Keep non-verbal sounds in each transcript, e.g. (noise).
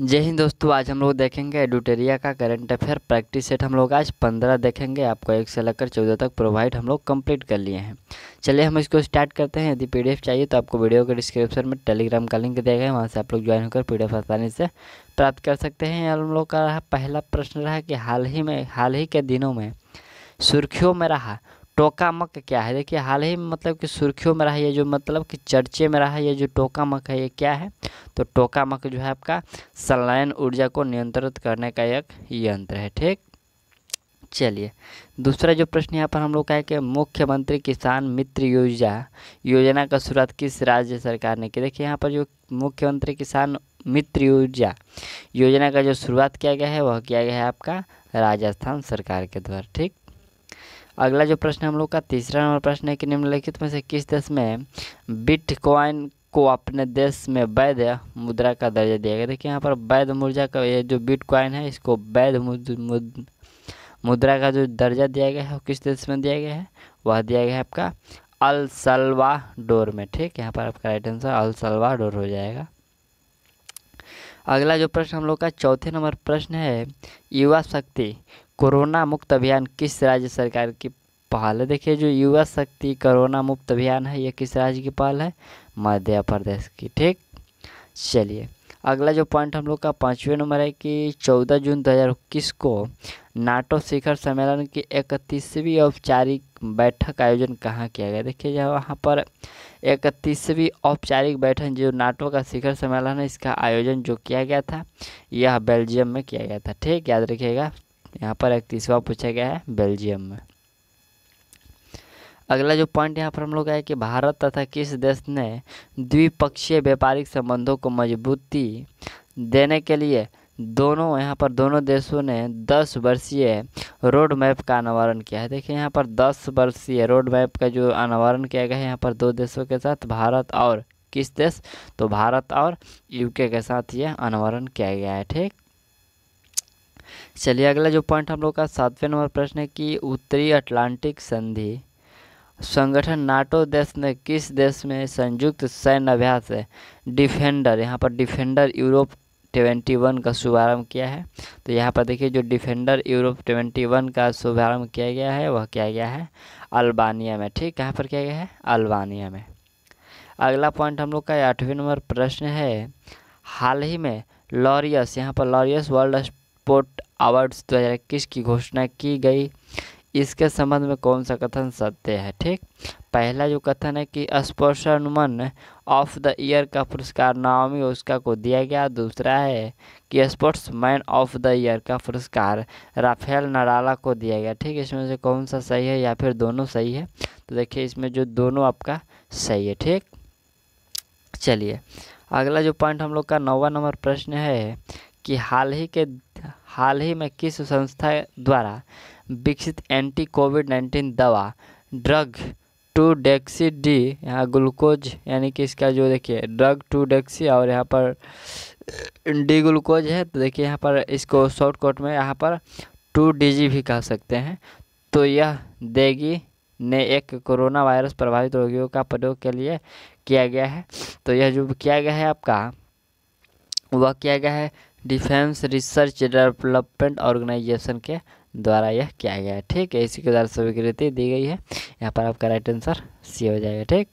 जय हिंद दोस्तों आज हम लोग देखेंगे एडुटेरिया का करंट अफेयर प्रैक्टिस सेट हम लोग आज पंद्रह देखेंगे आपको एक से लेकर चौदह तक प्रोवाइड हम लोग कंप्लीट कर लिए हैं चलिए हम इसको स्टार्ट करते हैं यदि पीडीएफ चाहिए तो आपको वीडियो के डिस्क्रिप्शन में टेलीग्राम का लिंक दिया गया है वहाँ से आप लोग ज्वाइन होकर पी आसानी से प्राप्त कर सकते हैं हम लोग का रहा पहला प्रश्न रहा कि हाल ही में हाल ही के दिनों में सुर्खियों में रहा टोकामक क्या है देखिए हाल ही में मतलब कि सुर्खियों में रहा है ये जो मतलब कि चर्चे में रहा है ये जो टोकामक है ये क्या है तो टोकामक जो है आपका संलयन ऊर्जा को नियंत्रित करने का एक यंत्र है ठीक चलिए दूसरा जो प्रश्न यहाँ पर हम लोग का है कि मुख्यमंत्री किसान मित्र योजना योजना का शुरुआत किस राज्य सरकार ने की देखिए यहाँ पर जो मुख्यमंत्री किसान मित्र योजना योजना का जो शुरुआत किया गया है वह किया गया है आपका राजस्थान सरकार के द्वारा ठीक अगला जो प्रश्न हम लोग का तीसरा नंबर प्रश्न है कि निम्नलिखित में से किस देश में बिटकॉइन को अपने देश में वैध मुद्रा का दर्जा दिया गया देखिए यहाँ पर वैध मुद्रा का ये जो बिटकॉइन है इसको वैध मुद्रा का जो दर्जा दिया गया है वो किस देश में दिया गया है वह दिया गया है आपका अलसलवा डोर में ठीक यहाँ पर आपका राइट आंसर अलसलवा डोर हो जाएगा अगला जो प्रश्न हम लोग का चौथे नंबर प्रश्न है युवा शक्ति कोरोना मुक्त अभियान किस राज्य सरकार की पहल है देखिए जो युवा शक्ति कोरोना मुक्त अभियान है यह किस राज्य की पहल है मध्य प्रदेश की ठीक चलिए अगला जो पॉइंट हम लोग का पाँचवें नंबर है कि चौदह जून इक्कीस को नाटो शिखर सम्मेलन की इकतीसवीं औपचारिक बैठक आयोजन कहाँ किया गया देखिए जब वहाँ पर इकतीसवीं औपचारिक बैठक जो नाटो का शिखर सम्मेलन है इसका आयोजन जो किया गया था यह बेल्जियम में किया गया था ठीक याद रखिएगा यहाँ पर इकतीसवा पूछा गया है बेल्जियम में अगला जो पॉइंट यहाँ पर हम लोग आए कि भारत तथा किस देश ने द्विपक्षीय व्यापारिक संबंधों को मजबूती देने के लिए दोनों यहाँ पर दोनों देशों ने दस वर्षीय रोड मैप का अनावरण किया है देखिए यहाँ पर दस वर्षीय रोड मैप का जो अनावरण किया गया है यहाँ पर दो देशों के साथ भारत और किस देश तो भारत और यूके के साथ ये अनावरण किया गया है ठीक चलिए अगला जो पॉइंट हम लोग का सातवें नंबर प्रश्न है कि उत्तरी अटलांटिक संधि संगठन नाटो देश ने किस देश में संयुक्त सैन्य अभ्यास है डिफेंडर यहाँ पर डिफेंडर यूरोप ट्वेंटी वन का शुभारंभ किया है तो यहाँ पर देखिए जो डिफेंडर यूरोप ट्वेंटी वन का शुभारंभ किया गया है वह किया गया है अल्बानिया में ठीक कहाँ पर किया गया है अल्बानिया में अगला पॉइंट हम लोग का आठवें नंबर प्रश्न है हाल ही में लॉरियस यहाँ पर लॉरियस वर्ल्ड स्पोर्ट अवार्ड्स इक्कीस की घोषणा की गई इसके संबंध में कौन सा कथन सत्य है ठीक पहला जो कथन है कि स्पर्शानुमन ऑफ द ईयर का पुरस्कार नामी उसका को दिया गया दूसरा है कि स्पोर्ट्समैन ऑफ द ईयर का पुरस्कार राफेल नडाला को दिया गया ठीक इसमें से कौन सा सही है या फिर दोनों सही है तो देखिए इसमें जो दोनों आपका सही है ठीक चलिए अगला जो पॉइंट हम लोग का नौवा नंबर प्रश्न है कि हाल ही के हाल ही में किस संस्था द्वारा विकसित एंटी कोविड नाइन्टीन दवा ड्रग टू डेक्सी डी यहाँ ग्लूकोज यानी कि इसका जो देखिए ड्रग टू डेक्सी और यहाँ पर डी ग्लूकोज है तो देखिए यहाँ पर इसको शॉर्टकट में यहाँ पर टू डी भी कह सकते हैं तो यह देगी ने एक कोरोना वायरस प्रभावित रोगियों का प्रयोग के लिए किया गया है तो यह जो किया गया है आपका वह किया गया है डिफेंस रिसर्च डेवलपमेंट ऑर्गेनाइजेशन के द्वारा यह किया गया है ठीक है इसी के द्वारा स्वीकृति दी गई है यहाँ पर आपका राइट आंसर सी हो जाएगा ठीक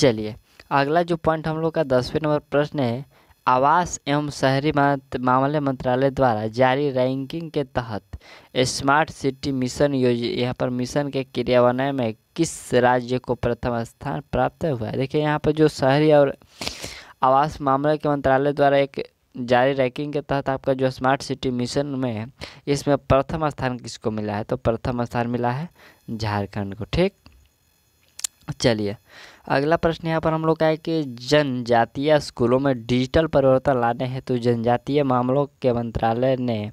चलिए अगला जो पॉइंट हम लोग का दसवें नंबर प्रश्न है आवास एवं शहरी मामले मंत्रालय द्वारा जारी रैंकिंग के तहत स्मार्ट सिटी मिशन योजना यहाँ पर मिशन के क्रियान्वयन में किस राज्य को प्रथम स्थान प्राप्त हुआ है देखिए यहाँ पर जो शहरी और आवास मामले के मंत्रालय द्वारा एक जारी रैंकिंग के तहत आपका जो स्मार्ट सिटी मिशन में है इसमें प्रथम स्थान किसको मिला है तो प्रथम स्थान मिला है झारखंड को ठीक चलिए अगला प्रश्न यहाँ पर हम लोग का है कि जनजातीय स्कूलों में डिजिटल परिवर्तन लाने हेतु तो जनजातीय मामलों के मंत्रालय ने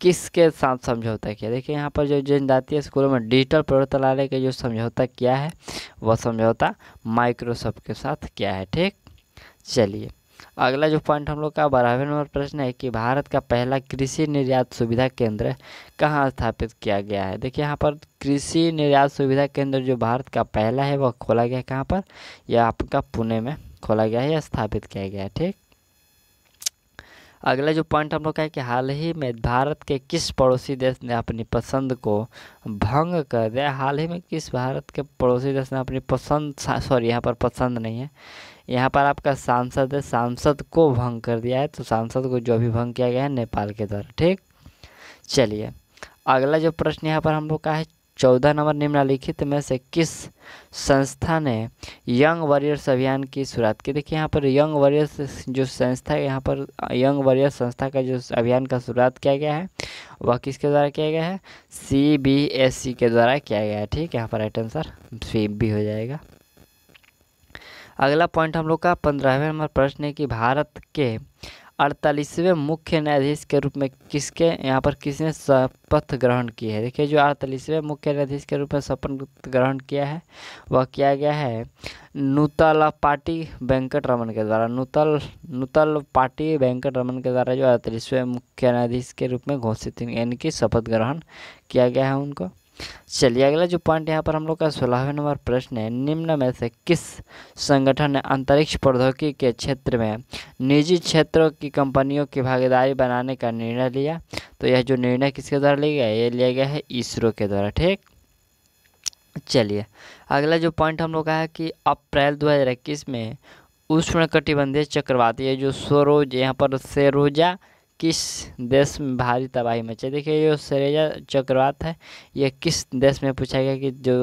किसके साथ समझौता किया देखिए यहाँ पर जो जनजातीय स्कूलों में डिजिटल परिवर्तन लाने के जो समझौता किया है वह समझौता माइक्रोसॉफ्ट के साथ किया है ठीक चलिए अगला जो पॉइंट हम लोग का बारहवें नंबर प्रश्न है कि भारत का पहला कृषि निर्यात सुविधा केंद्र कहाँ स्थापित किया गया है देखिए यहाँ पर कृषि निर्यात सुविधा केंद्र जो भारत का पहला है वह खोला गया कहाँ पर यह आपका पुणे में खोला गया है या स्थापित किया गया है ठीक अगला जो पॉइंट हम लोग का है कि हाल ही में भारत के किस पड़ोसी देश ने अपनी पसंद को भंग कर दिया हाल ही में किस भारत के पड़ोसी देश ने अपनी पसंद सॉरी यहाँ पर पसंद नहीं है यहाँ पर आपका सांसद है सांसद को भंग कर दिया है तो सांसद को जो भी भंग किया गया है नेपाल के द्वारा ठीक चलिए अगला जो प्रश्न यहाँ पर हम लोग का है चौदह नंबर निम्नलिखित में से किस संस्था ने यंग वॉरियर्स अभियान की शुरुआत की देखिए यहाँ पर यंग वॉरियर्स जो संस्था है यहाँ पर यंग वॉरियर्स संस्था का जो अभियान का शुरुआत किया गया है वह किसके द्वारा किया गया है सी बी एस सी के द्वारा किया गया है ठीक है यहाँ पर राइट आंसर सी भी हो जाएगा अगला पॉइंट हम लोग का पंद्रहवें नंबर प्रश्न है कि भारत के अड़तालीसवें मुख्य न्यायाधीश के रूप में किसके यहाँ पर किसने शपथ ग्रहण की है देखिए जो अड़तालीसवें मुख्य न्यायाधीश के रूप में शपथ ग्रहण किया है वह किया गया है नूतल पार्टी वेंकट रमन के द्वारा नूतल नूतल पार्टी वेंकट रमन के द्वारा जो अड़तालीसवें मुख्य न्यायाधीश के रूप में घोषित यानी कि शपथ ग्रहण किया गया है उनको चलिए अगला जो पॉइंट यहाँ पर हम लोग का सोलहवें नंबर प्रश्न है निम्न में से किस संगठन ने अंतरिक्ष प्रौद्योगिकी के क्षेत्र में निजी क्षेत्रों की कंपनियों की भागीदारी बनाने का निर्णय लिया तो यह जो निर्णय किसके द्वारा लिया गया ये लिया गया है इसरो के द्वारा ठीक चलिए अगला जो पॉइंट हम लोग का है कि अप्रैल दो में कटिबंधीय चक्रवाती है जो स्वरोज यहाँ पर सेरोजा किस देश में भारी तबाही मचे देखिए ये सरेजा चक्रवात है ये किस देश में पूछा गया कि जो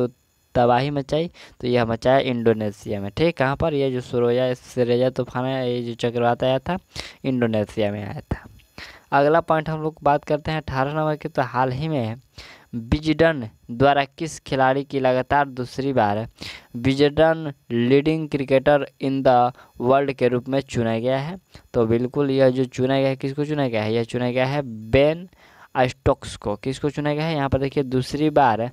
तबाही मचाई तो यह मचाया इंडोनेशिया में ठीक कहाँ पर यह जो सरोजा सरेजा तूफान है ये जो चक्रवात आया था इंडोनेशिया में आया था अगला पॉइंट हम लोग बात करते हैं अठारह नंबर की तो हाल ही में बिजडन द्वारा किस खिलाड़ी की लगातार दूसरी बार Wisden leading cricketer in the world के रूप में चुना गया है तो बिल्कुल यह जो चुना गया है किसको चुना गया है यह चुना गया है बेन स्टोक्स को किसको चुना गया है यहाँ पर देखिए दूसरी बार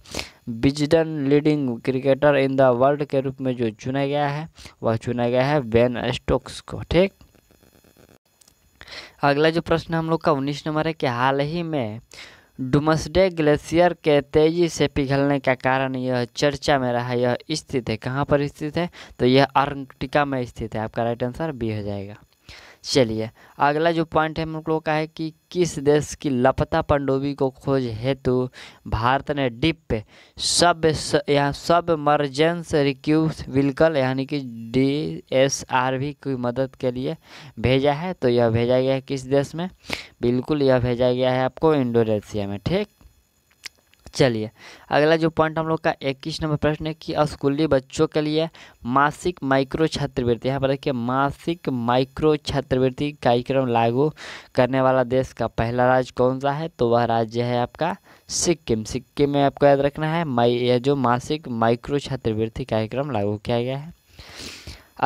Wisden leading cricketer in the world के रूप में जो चुना गया है वह चुना गया है बेन स्टोक्स को ठीक अगला जो प्रश्न हम लोग का उन्नीस नंबर है कि हाल ही में डुमसडे ग्लेशियर के तेजी से पिघलने का कारण यह चर्चा में रहा यह स्थित है कहाँ पर स्थित है तो यह अर्टिका में स्थित है आपका राइट आंसर बी हो जाएगा चलिए अगला जो पॉइंट है हम लोग का है कि किस देश की लपता पंडोबी को खोज हेतु भारत ने डिप सब यहाँ सब मर्जेंस रिक्यूज विलकल यानी कि डी एस आर वी की मदद के लिए भेजा है तो यह भेजा गया है किस देश में बिल्कुल यह भेजा गया है आपको इंडोनेशिया में ठीक चलिए अगला जो पॉइंट हम लोग का इक्कीस नंबर प्रश्न है कि स्कूली बच्चों के लिए मासिक माइक्रो छात्रवृत्ति यहाँ पर देखिए मासिक माइक्रो छात्रवृत्ति कार्यक्रम लागू करने वाला देश का पहला राज्य कौन सा है तो वह राज्य है आपका सिक्किम सिक्किम में आपको याद रखना है माई यह जो मासिक माइक्रो छात्रवृत्ति कार्यक्रम लागू किया गया है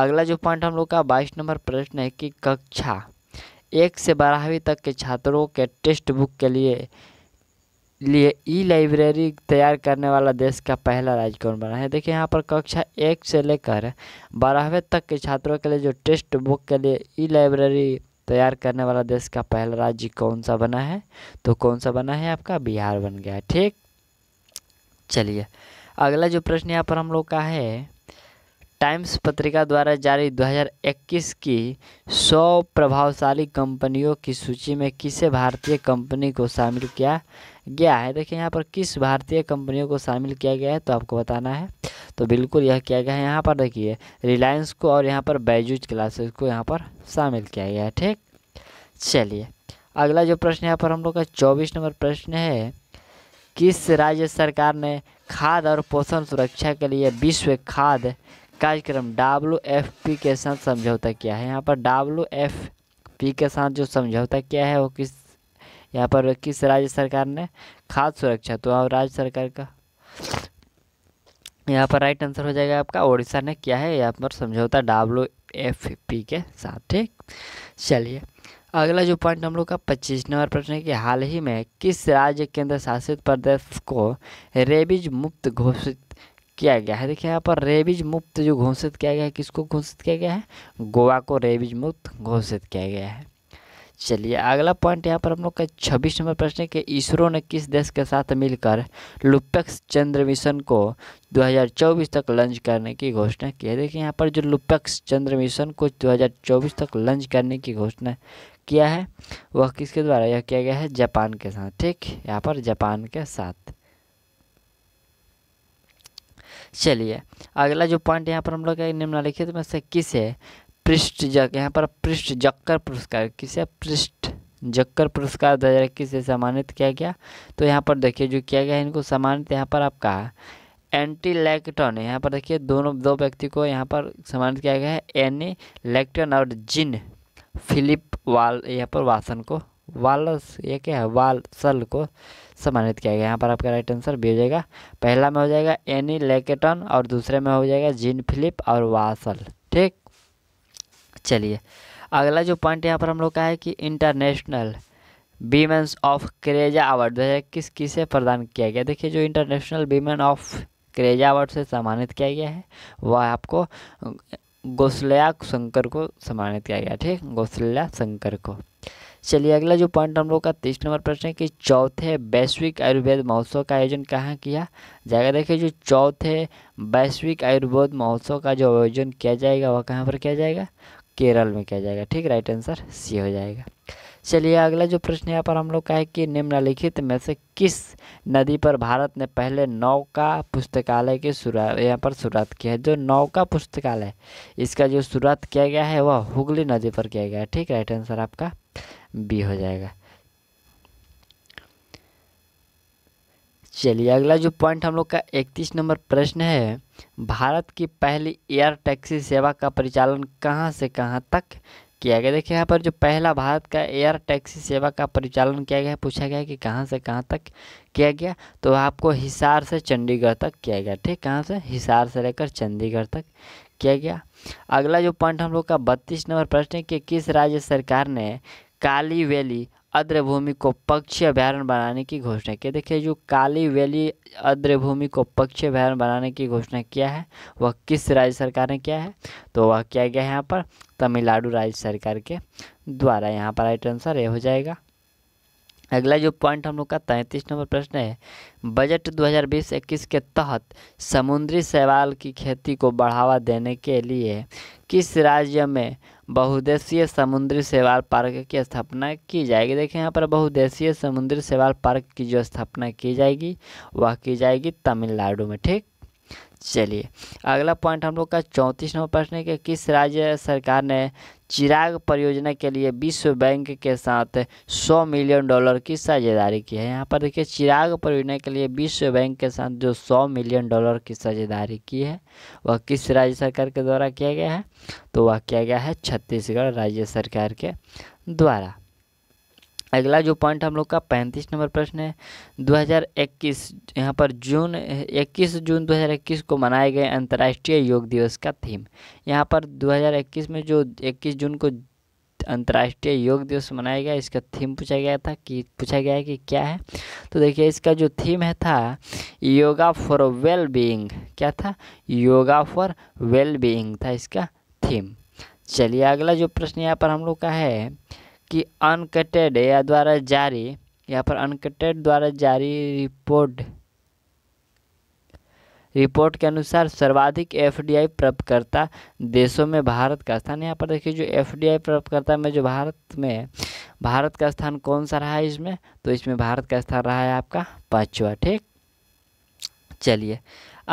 अगला जो पॉइंट हम लोग का बाईस नंबर प्रश्न है कि कक्षा एक से बारहवीं तक के छात्रों के टेक्स्ट बुक के लिए लिए ई लाइब्रेरी तैयार करने वाला देश का पहला राज्य कौन बना है देखिए यहाँ पर कक्षा एक से लेकर बारहवें तक के छात्रों के लिए जो टेक्स्ट बुक के लिए ई लाइब्रेरी तैयार करने वाला देश का पहला राज्य कौन सा बना है तो कौन सा बना है आपका बिहार बन गया ठीक चलिए अगला जो प्रश्न यहाँ पर हम लोग का है टाइम्स पत्रिका द्वारा जारी 2021 की 100 प्रभावशाली कंपनियों की सूची में किसे भारतीय कंपनी को शामिल किया गया है देखिए यहाँ पर किस भारतीय कंपनियों को शामिल किया गया है तो आपको बताना है तो बिल्कुल यह किया गया है यहाँ पर देखिए रिलायंस को और यहाँ पर बैजूज क्लासेस को यहाँ पर शामिल किया गया है ठीक चलिए अगला जो प्रश्न यहाँ पर हम लोग का चौबीस नंबर प्रश्न है किस राज्य सरकार ने खाद और पोषण सुरक्षा के लिए विश्व खाद कार्यक्रम डब्ल्यू एफ पी के साथ समझौता किया है यहाँ पर डब्ल्यू एफ पी के साथ जो समझौता किया है वो किस यहाँ पर किस राज्य सरकार ने खाद्य सुरक्षा तो राज्य सरकार का यहाँ पर राइट आंसर हो जाएगा आपका ओडिशा ने किया है यहाँ पर समझौता डब्ल्यू एफ पी के साथ ठीक चलिए अगला जो पॉइंट हम लोग का पच्चीस नंबर प्रश्न है कि हाल ही में किस राज्य केंद्र शासित प्रदेश को रेबीज मुक्त घोषित किया गया है देखिए यहाँ पर रेबीज मुक्त जो घोषित किया गया है किसको घोषित किया गया है गोवा को रेबीज मुक्त घोषित किया गया है चलिए अगला पॉइंट यहाँ पर हम लोग का छब्बीस नंबर प्रश्न है कि इसरो ने किस देश के साथ मिलकर लुपेक्स चंद्र मिशन को 2024 तक लॉन्च करने की घोषणा की है देखिए यहाँ पर जो लुपेक्स चंद्र मिशन को 2024 तक लॉन्च करने की घोषणा किया है वह किसके द्वारा यह किया गया है जापान के साथ ठीक यहाँ पर जापान के साथ चलिए अगला जो पॉइंट यहाँ पर हम लोग निम्नलिखित में से किसे पृष्ठ जक यहाँ पर पृष्ठ जक्कर पुरस्कार किसे पृष्ठ जक्कर पुरस्कार दो हज़ार इक्कीस से सम्मानित किया गया तो यहाँ पर देखिए जो किया गया है इनको सम्मानित यहाँ पर आपका एंटी लैक्टन यहाँ पर देखिए दोनों दो व्यक्ति को यहाँ पर सम्मानित किया गया है एनी लैक्टन और जिन फिलिप वाल यहाँ पर वासन को वालस ये क्या है वालसल को सम्मानित किया गया यहाँ पर आपका राइट आंसर भी हो जाएगा पहला में हो जाएगा एनी लैकेटन और दूसरे में हो जाएगा जिन फिलिप और वासल ठीक चलिए अगला जो पॉइंट यहाँ पर हम लोग का है कि international women of courage award दो हज़ार इक्कीस किसे प्रदान किया गया देखिए जो international women of courage award से सम्मानित किया गया है वह आपको गोसलया शंकर को सम्मानित किया गया ठीक गोसलया शंकर को चलिए अगला जो पॉइंट हम लोग का तीस नंबर प्रश्न है कि चौथे वैश्विक आयुर्वेद महोत्सव का आयोजन कहाँ किया जाएगा देखिए जो चौथे वैश्विक आयुर्वेद महोत्सव का जो आयोजन किया जाएगा वह कहाँ पर किया जाएगा केरल में किया जाएगा ठीक राइट आंसर सी हो जाएगा चलिए अगला जो प्रश्न यहाँ पर हम लोग का है कि निम्नलिखित में से किस नदी पर भारत ने पहले नौका पुस्तकालय की शुरुआत यहाँ पर शुरुआत की है जो नौका पुस्तकालय इसका जो शुरुआत किया गया है वह हुगली नदी पर किया गया है ठीक राइट आंसर आपका बी हो जाएगा चलिए अगला जो पॉइंट हम लोग का इकतीस नंबर प्रश्न है भारत की पहली एयर टैक्सी सेवा का परिचालन कहाँ से कहाँ तक किया गया देखिए यहाँ पर जो पहला भारत का एयर टैक्सी सेवा का परिचालन किया गया पूछा गया कि कहाँ से कहाँ तक किया गया तो आपको हिसार से चंडीगढ़ तक किया गया ठीक कहाँ से हिसार से लेकर चंडीगढ़ तक किया गया अगला जो पॉइंट हम लोग का बत्तीस नंबर प्रश्न है कि किस राज्य सरकार ने काली वैली आर्द्र भूमि को पक्षी अभ्यारण बनाने की घोषणा की देखिए जो काली वैली आर्द्र भूमि को पक्षी अभ्यारण बनाने की घोषणा किया है वह किस राज्य सरकार ने किया है तो वह किया गया है यहाँ पर तमिलनाडु राज्य सरकार के द्वारा यहाँ पर राइट आंसर ये हो जाएगा अगला जो पॉइंट हम लोग का तैंतीस नंबर प्रश्न है बजट 2020-21 के तहत समुद्री शैवाल की खेती को बढ़ावा देने के लिए किस राज्य में बहुदेशीय समुद्री शैवाल पार्क की स्थापना की जाएगी देखिए यहाँ पर बहुदेशीय समुद्री शैवाल पार्क की जो स्थापना की जाएगी वह की जाएगी तमिलनाडु में ठीक चलिए अगला पॉइंट हम लोग का चौंतीस नंबर प्रश्न है कि किस राज्य सरकार ने चिराग परियोजना के लिए विश्व बैंक के साथ 100 मिलियन डॉलर की साझेदारी की है यहाँ पर देखिए चिराग परियोजना के लिए विश्व बैंक के साथ जो 100 मिलियन डॉलर की साझेदारी की है वह किस राज्य सरकार के द्वारा किया गया है तो वह किया गया है छत्तीसगढ़ राज्य सरकार के द्वारा अगला जो पॉइंट हम लोग का पैंतीस नंबर प्रश्न है 2021 यहाँ पर जून 21 जून 2021 को मनाए गए अंतर्राष्ट्रीय योग दिवस का थीम यहाँ पर 2021 में जो 21 जून को अंतर्राष्ट्रीय योग दिवस मनाया गया इसका थीम पूछा गया था कि पूछा गया है कि क्या है तो देखिए इसका जो थीम है था योगा फॉर वेल बीइंग क्या था योगा फॉर वेल बीइंग था इसका थीम चलिए अगला जो प्रश्न यहाँ पर हम लोग का है कि अनकटेड या द्वारा जारी यहाँ पर अनकटेड द्वारा जारी रिपोर्ट रिपोर्ट के अनुसार सर्वाधिक एफडीआई प्राप्तकर्ता देशों में भारत का स्थान यहाँ पर देखिए जो एफडीआई प्राप्तकर्ता में जो भारत में भारत का स्थान कौन सा रहा है इसमें तो इसमें भारत का स्थान रहा है आपका पाँचवा ठीक चलिए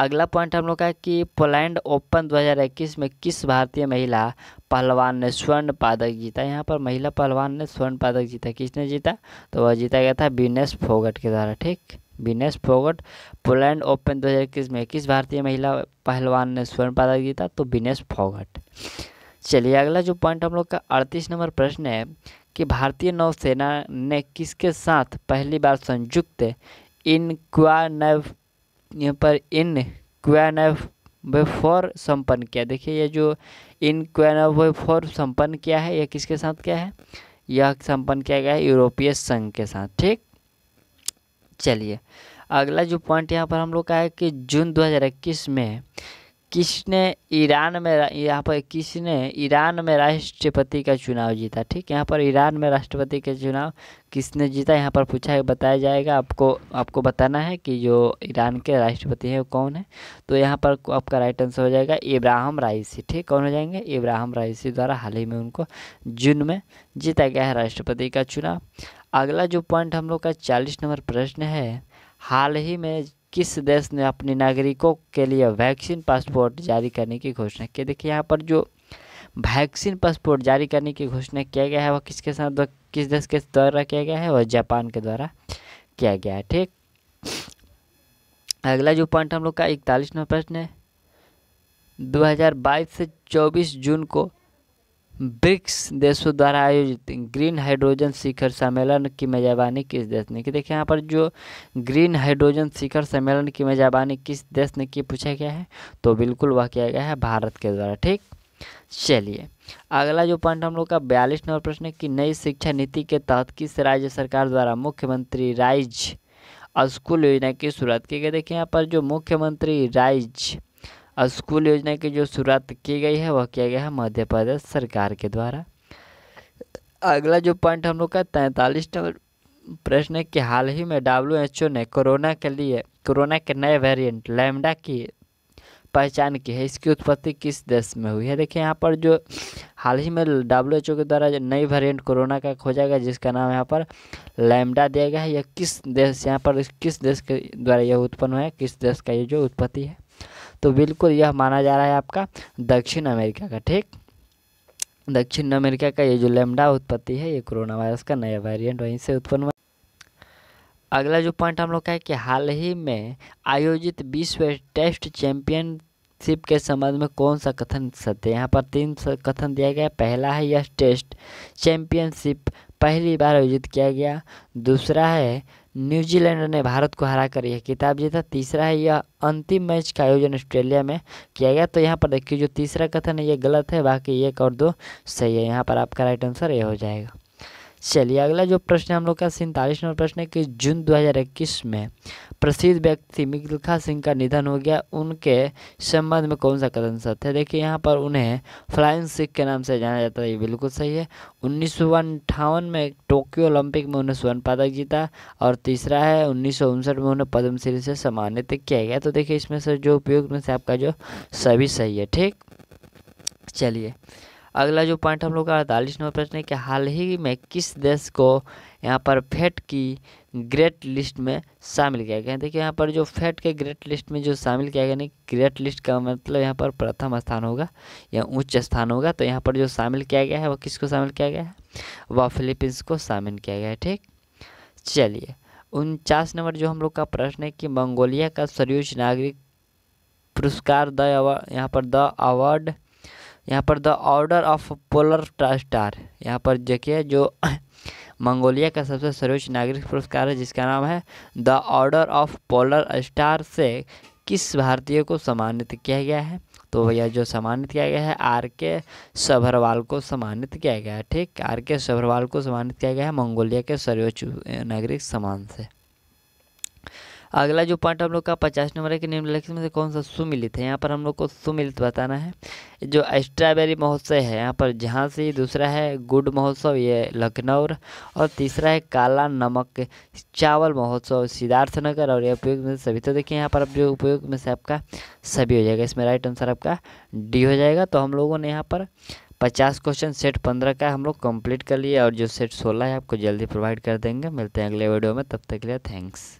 अगला पॉइंट हम लोग का कि पोलैंड ओपन 2021 में किस भारतीय महिला पहलवान ने स्वर्ण पदक जीता यहाँ पर महिला पहलवान ने स्वर्ण पदक जीता किसने जीता तो वह जीता गया था बीनेस फोगट के द्वारा ठीक बीनेस फोगट पोलैंड ओपन इक्कीस में किस भारतीय महिला पहलवान ने स्वर्ण पदक जीता तो बीनेस फोगट चलिए अगला जो पॉइंट हम लोग का अड़तीस नंबर प्रश्न है कि भारतीय नौसेना ने किसके साथ पहली बार संयुक्त इन क्वानव यहाँ पर इन क्वानव वह फॉर संपन्न किया देखिए ये जो इन क्वेनोवे फॉर संपन्न किया है यह किसके साथ क्या है यह संपन्न किया गया है यूरोपीय संघ के साथ ठीक चलिए अगला जो पॉइंट यहाँ पर हम लोग का है कि जून 2021 में किसने ईरान में यहाँ पर किसने ईरान में राष्ट्रपति का चुनाव जीता ठीक यहाँ पर ईरान में राष्ट्रपति का चुनाव किसने जीता यहाँ पर पूछा है बताया जाएगा आपको आपको बताना है कि जो ईरान के राष्ट्रपति हैं वो कौन है तो यहाँ पर आपका राइट आंसर हो जाएगा इब्राहम राइसी ठीक कौन हो जाएंगे इब्राहम राइसी द्वारा हाल ही में उनको जून में जीता गया है राष्ट्रपति का चुनाव अगला जो पॉइंट हम लोग का चालीस नंबर प्रश्न है हाल ही में किस देश ने अपने नागरिकों के लिए वैक्सीन पासपोर्ट जारी करने की घोषणा की देखिए यहाँ पर जो वैक्सीन पासपोर्ट जारी करने की घोषणा किया गया है वह किसके साथ किस देश के द्वारा किया गया है वह जापान के द्वारा किया गया है ठीक अगला जो पॉइंट हम लोग का इकतालीस नंबर प्रश्न है दो से 24 जून को ब्रिक्स देशों द्वारा आयोजित ग्रीन हाइड्रोजन शिखर सम्मेलन की मेजबानी किस देश ने की देखिए यहाँ पर जो ग्रीन हाइड्रोजन शिखर सम्मेलन की मेजबानी किस देश ने की पूछा गया है तो बिल्कुल वह किया गया है भारत के द्वारा ठीक चलिए अगला जो पॉइंट हम लोग का बयालीस नंबर प्रश्न है कि नई शिक्षा नीति के तहत किस राज्य सरकार द्वारा मुख्यमंत्री राइज स्कूल योजना की शुरुआत की गई देखिए यहाँ पर जो मुख्यमंत्री राइज स्कूल योजना की जो शुरुआत की गई है वह किया गया है मध्य प्रदेश सरकार के द्वारा अगला जो पॉइंट हम लोग का तैंतालीस नंबर प्रश्न है कि हाल ही में डब्ल्यू एच ओ ने कोरोना के लिए कोरोना के नए वेरिएंट लैमडा की पहचान की है इसकी उत्पत्ति किस देश में हुई है देखिए यहाँ पर जो हाल ही में डब्ल्यू एच ओ के द्वारा जो नई वेरिएंट कोरोना का खोजा गया जिसका नाम यहाँ पर लैमडा दिया गया है यह किस देश यहाँ पर किस देश के द्वारा यह उत्पन्न हुआ है किस देश का ये जो उत्पत्ति है तो बिल्कुल यह माना जा रहा है आपका दक्षिण अमेरिका का ठीक दक्षिण अमेरिका का ये जो लेमडा उत्पत्ति है ये कोरोना वायरस का नया वेरिएंट वहीं से उत्पन्न हुआ अगला जो पॉइंट हम लोग का है कि हाल ही में आयोजित विश्व टेस्ट चैंपियन के संबंध में कौन सा कथन सत्य यहाँ पर तीन कथन दिया गया पहला है यह टेस्ट चैंपियनशिप पहली बार आयोजित किया गया दूसरा है न्यूजीलैंड ने भारत को हरा कर यह किताब जीता तीसरा है यह अंतिम मैच का आयोजन ऑस्ट्रेलिया में किया गया तो यहाँ पर देखिए जो तीसरा कथन है ये गलत है बाकी एक और दो सही है यहाँ पर आपका राइट आंसर ये हो जाएगा चलिए अगला जो प्रश्न है हम लोग का सैंतालीस नंबर प्रश्न है कि जून 2021 में प्रसिद्ध व्यक्ति मिल्खा सिंह का निधन हो गया उनके संबंध में कौन सा कथन सत्य है देखिए यहाँ पर उन्हें फ्लाइंग सिख के नाम से जाना जाता है ये बिल्कुल सही है उन्नीस में टोक्यो ओलंपिक में उन्हें स्वर्ण पदक जीता और तीसरा है उन्नीस में उन्हें पद्मश्री से सम्मानित किया गया तो देखिए इसमें से जो उपयुक्त में से आपका जो सभी सही है ठीक चलिए अगला जो पॉइंट हम लोग का अड़तालीस नंबर प्रश्न है कि हाल ही में किस देश को यहाँ पर फेट की ग्रेट लिस्ट में शामिल किया गया है देखिए यहाँ पर जो फेट के ग्रेट लिस्ट में जो शामिल किया गया नहीं ग्रेट लिस्ट का मतलब यहाँ पर प्रथम स्थान होगा या उच्च स्थान होगा तो यहाँ पर जो शामिल किया गया है वह किसको शामिल किया गया है वह फिलीपींस को शामिल किया गया है ठीक चलिए उनचास नंबर जो हम लोग का प्रश्न है कि मंगोलिया का सर्वोच्च नागरिक पुरस्कार द यहाँ पर द अवार्ड यहाँ पर the order of polar star यहाँ पर देखिए जो (coughs) मंगोलिया का सबसे सर्वोच्च नागरिक पुरस्कार है जिसका नाम है the order of polar star से किस भारतीय को सम्मानित किया गया है तो भैया जो सम्मानित किया गया है आर के सभरवाल को सम्मानित किया गया है ठीक आर के सभरवाल को सम्मानित किया गया है मंगोलिया के सर्वोच्च नागरिक सम्मान से अगला जो पॉइंट हम लोग का पचास नंबर है कि निम्नलिखित में से कौन सा सुमिलित है यहाँ पर हम लोग को सुमिलित बताना है जो स्ट्रॉबेरी महोत्सव है यहाँ पर जहाँ से दूसरा है गुड़ महोत्सव ये लखनऊ और तीसरा है काला नमक चावल महोत्सव सिद्धार्थ नगर और ये उपयोग में सभी तो देखिए यहाँ पर अब जो उपयोग में से आपका सभी हो जाएगा इसमें राइट आंसर आपका डी हो जाएगा तो हम लोगों ने यहाँ पर पचास क्वेश्चन सेट पंद्रह का हम लोग कंप्लीट कर लिए और जो सेट सोलह है आपको जल्दी प्रोवाइड कर देंगे मिलते हैं अगले वीडियो में तब तक के लिए थैंक्स